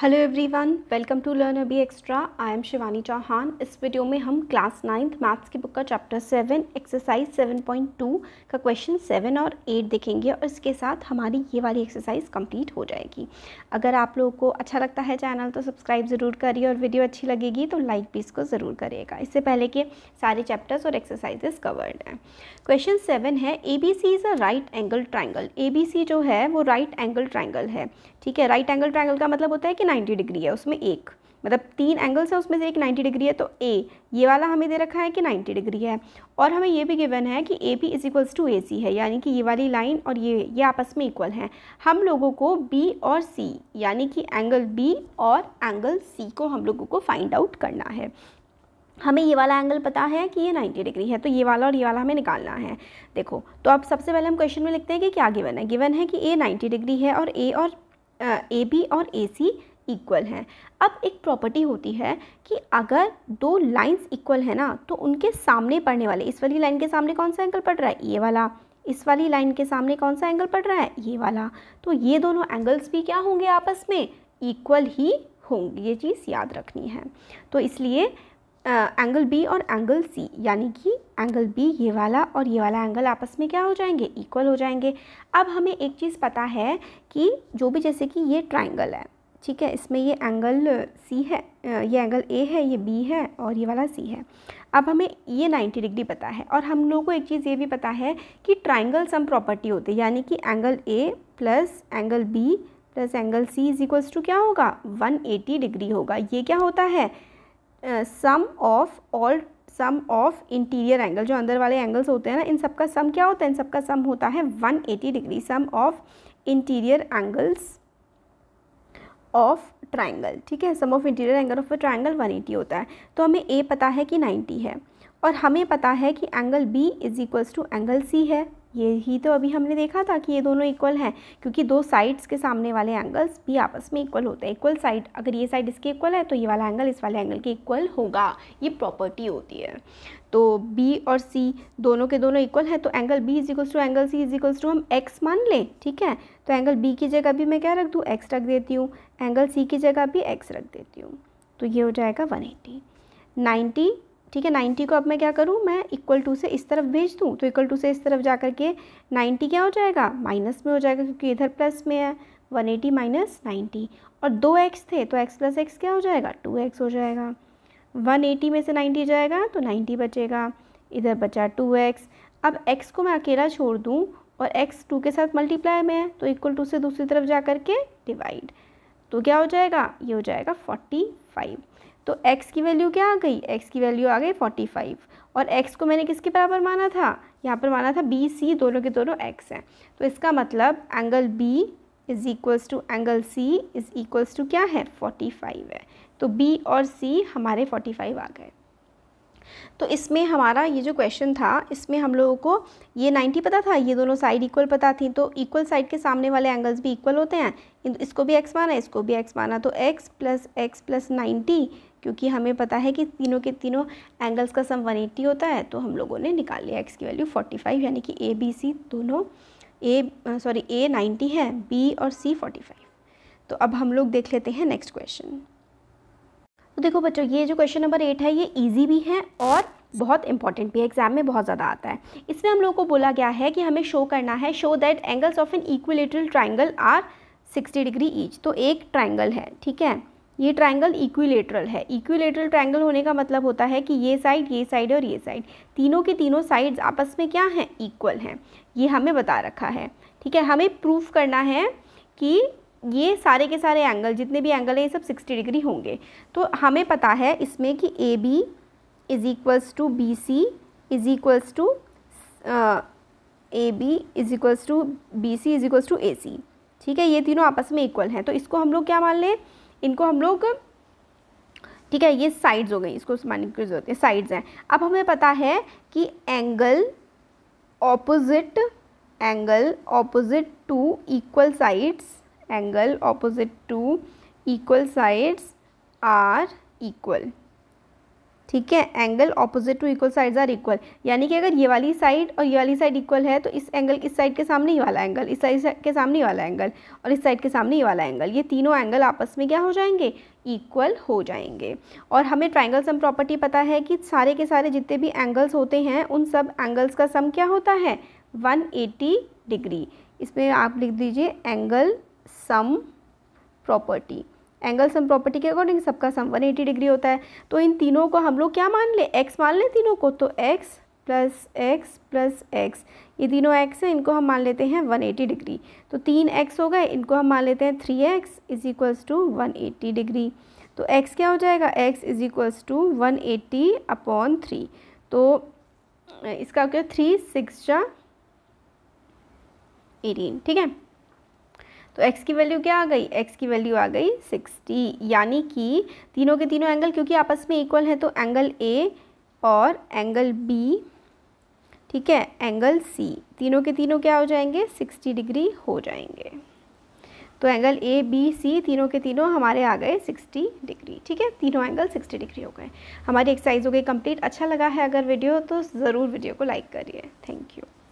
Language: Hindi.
hello everyone welcome to learn अबी extra I am Shivani Chauhan इस वीडियो में हम क्लास नाइन्थ मैथ्स की बुक का chapter seven exercise seven point two का क्वेश्चन सेवन और एट देखेंगे और इसके साथ हमारी ये वाली एक्सरसाइज कंप्लीट हो जाएगी अगर आप लोगों को अच्छा लगता है चैनल तो सब्सक्राइब ज़रूर करिए और वीडियो अच्छी लगेगी तो लाइक भी इसको ज़रूर करिएगा इससे पहले के सारे चैप्टर्स और एक्सरसाइजेस कवर्ड हैं क्वेश्चन सेवन है A B C is a right angle triangle A B C जो है वो राइट एंगल ट्राइंगल है ठीक है राइट एंगल ट्राइंगल का मतलब होता है कि कि 90 डिग्री है उसमें एक मतलब तीन एंगल्स हैं उसमें से एक 90 डिग्री है तो ए ये वाला हमें दे रखा है कि 90 डिग्री है और हमें ये भी गिवन है कि A B is equals to A C है यानी कि ये वाली लाइन और ये ये आपस में इक्वल हैं हम लोगों को बी और सी यानी कि एंगल बी और एंगल सी को हम लोगों को फाइंड आउट करना है हमें ये वाला एंगल पता है कि ये 90 डिग्री है तो ये वाला और ये वाला हमें निकालना है देखो तो अब सबसे पहले हम क्वेश्चन में लिखते हैं कि क्या गिवन है गिवन है कि ए 90 डिग्री है और ए और ए बी और ए सी इक्वल हैं अब एक प्रॉपर्टी होती है कि अगर दो लाइंस इक्वल है ना तो उनके सामने पड़ने वाले इस वाली लाइन के सामने कौन सा एंगल पड़ रहा है ये वाला इस वाली लाइन के सामने कौन सा एंगल पड़ रहा है ये वाला तो ये दोनों एंगल्स भी क्या होंगे आपस में इक्वल ही होंगे ये चीज़ याद रखनी है तो इसलिए एंगल बी और एंगल सी यानी कि एंगल बी ये वाला और ये वाला एंगल आपस में क्या हो जाएंगे इक्वल हो जाएंगे अब हमें एक चीज़ पता है कि जो भी जैसे कि ये ट्राइंगल है ठीक है इसमें ये एंगल सी है ये एंगल ए है ये बी है और ये वाला सी है अब हमें ये 90 डिग्री पता है और हम लोगों को एक चीज़ ये भी पता है कि ट्राइंगल सम प्रॉपर्टी होते हैं यानी कि angle A plus angle B plus angle C is equals to क्या होगा 180 डिग्री होगा ये क्या होता है sum of all sum of interior angle जो अंदर वाले एंगल्स होते हैं ना इन सबका सम क्या होता है इन सबका सम होता है one degree sum of interior angles of triangle ठीक है sum of interior angle of a triangle 180 होता है तो हमें ए पता है कि 90 है और हमें पता है कि angle B is equals to angle C है ये ही तो अभी हमने देखा था कि ये दोनों इक्वल हैं क्योंकि दो साइड्स के सामने वाले एंगल्स भी आपस में इक्वल होते हैं इक्वल साइड अगर ये साइड इसके इक्वल है तो ये वाला एंगल इस वाले एंगल के इक्वल होगा ये प्रॉपर्टी होती है तो बी और सी दोनों के दोनों इक्वल हैं तो angle B is equals to angle C is equals to हम एक्स मान लें ठीक है तो एंगल बी की जगह भी मैं क्या रख दूँ एक्स रख देती हूँ एंगल सी की जगह भी एक्स रख देती हूँ तो ये हो जाएगा वन एटी ठीक है नाइन्टी को अब मैं क्या करूँ मैं इक्वल टू से इस तरफ भेज दूँ तो इक्वल टू से इस तरफ जा कर के नाइन्टी क्या हो जाएगा माइनस में हो जाएगा क्योंकि इधर प्लस में है वन एटी माइनस नाइन्टी और दो एक्स थे तो एक्स प्लस एक्स क्या हो जाएगा टू एक्स हो जाएगा वन एटी में से नाइन्टी जाएगा तो नाइन्टी बचेगा इधर बचा टू एक्स अब एक्स को मैं अकेला छोड़ दूँ और एक्स टू के साथ मल्टीप्लाई में है तो इक्वल टू से दूसरी तरफ जा करके डिवाइड तो क्या हो जाएगा ये हो जाएगा फोर्टी फाइव तो x की वैल्यू क्या आ गई x की वैल्यू आ गई 45 और x को मैंने किसके बराबर माना था यहाँ पर माना था बी सी दोनों के दोनों x हैं तो इसका मतलब angle B is equals to angle C is equals to क्या है 45 है तो बी और सी हमारे 45 आ गए तो इसमें हमारा ये जो क्वेश्चन था इसमें हम लोगों को ये 90 पता था ये दोनों साइड इक्वल पता थी तो इक्वल साइड के सामने वाले एंगल्स भी इक्वल होते हैं इसको भी x माना इसको भी x माना तो x plus x plus ninety क्योंकि हमें पता है कि तीनों के तीनों एंगल्स का सम 180 होता है तो हम लोगों ने निकाल लिया एक्स की वैल्यू 45 यानी कि ए बी सी दोनों ए सॉरी ए 90 है बी और सी 45 तो अब हम लोग देख लेते हैं नेक्स्ट क्वेश्चन तो देखो बच्चों ये जो क्वेश्चन नंबर एट है ये ईजी भी है और बहुत इंपॉर्टेंट भी है एग्जाम में बहुत ज़्यादा आता है इसमें हम लोगों को बोला गया है कि हमें शो करना है show that angles of an equilateral triangle are 60 degree each तो एक ट्राइंगल है ठीक है ये ट्रायंगल इक्विलेटरल है इक्विलेटरल ट्रायंगल होने का मतलब होता है कि ये साइड ये साइड और ये साइड तीनों के तीनों साइड्स आपस में क्या हैं इक्वल हैं ये हमें बता रखा है ठीक है हमें प्रूफ करना है कि ये सारे के सारे एंगल जितने भी एंगल हैं ये सब सिक्सटी डिग्री होंगे तो हमें पता है इसमें कि A B is equals to B C is equals to A B is equals to B C is equals to A C ठीक है ये तीनों आपस में इक्वल हैं तो इसको हम लोग क्या मान लें इनको हम लोग ठीक है ये साइड्स हो गई इसको मानने की जरूरत है साइड्स हैं अब हमें पता है कि angle opposite angle opposite to equal sides angle opposite to equal sides are equal ठीक है angle opposite to equal sides are equal यानी कि अगर ये वाली साइड और ये वाली साइड इक्वल है तो इस एंगल इस साइड के सामने ही वाला एंगल इस साइड के सामने ही वाला एंगल और इस साइड के सामने ही वाला एंगल ये तीनों एंगल आपस में क्या हो जाएंगे इक्वल हो जाएंगे और हमें ट्राइंगल सम प्रॉपर्टी पता है कि सारे के सारे जितने भी एंगल्स होते हैं उन सब एंगल्स का सम क्या होता है एटी डिग्री इसमें आप लिख दीजिए angle sum property angle sum property के अकॉर्डिंग सबका सम 180 डिग्री होता है तो इन तीनों को हम लोग क्या मान लें एक्स मान लें तीनों को तो x plus x plus x ये तीनों एक्स हैं इनको हम मान लेते हैं 180 डिग्री तो तीन एक्स हो गए इनको हम मान लेते हैं three x is equals to one degree तो एक्स क्या हो जाएगा x is equals to one eighty upon three तो इसका क्या थ्री सिक्स जा एटीन ठीक है तो x की वैल्यू क्या आ गई x की वैल्यू आ गई 60 यानी कि तीनों के तीनों एंगल क्योंकि आपस में इक्वल हैं तो एंगल ए और एंगल बी ठीक है एंगल सी तीनों के तीनों क्या हो जाएंगे 60 डिग्री हो जाएंगे तो एंगल ए बी सी तीनों के तीनों हमारे आ गए 60 डिग्री ठीक है तीनों एंगल 60 डिग्री हो गए हमारी एक्सरसाइज हो गई कंप्लीट अच्छा लगा है अगर वीडियो तो ज़रूर वीडियो को लाइक करिए थैंक यू